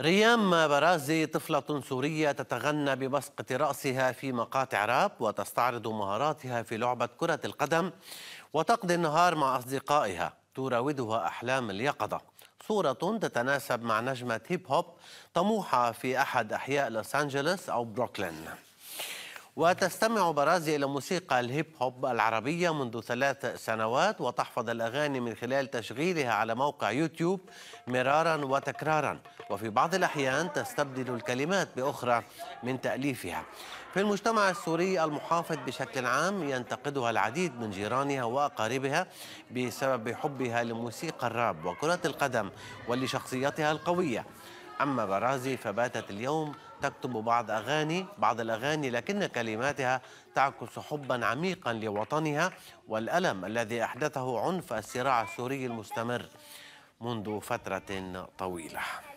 ريام برازي طفلة سورية تتغنى بمسقط رأسها في مقاطع راب وتستعرض مهاراتها في لعبة كرة القدم وتقضي النهار مع أصدقائها تراودها أحلام اليقظة صورة تتناسب مع نجمة هيب هوب طموحة في أحد أحياء لوس أنجلوس أو بروكلين وتستمع برازي إلى موسيقى الهيب هوب العربية منذ ثلاث سنوات وتحفظ الأغاني من خلال تشغيلها على موقع يوتيوب مرارا وتكرارا وفي بعض الأحيان تستبدل الكلمات بأخرى من تأليفها في المجتمع السوري المحافظ بشكل عام ينتقدها العديد من جيرانها وأقاربها بسبب حبها لموسيقى الراب وكرة القدم ولشخصيتها القوية أما برازي فباتت اليوم تكتب بعض أغاني بعض الأغاني لكن كلماتها تعكس حبا عميقا لوطنها والألم الذي أحدثه عنف الصراع السوري المستمر منذ فترة طويلة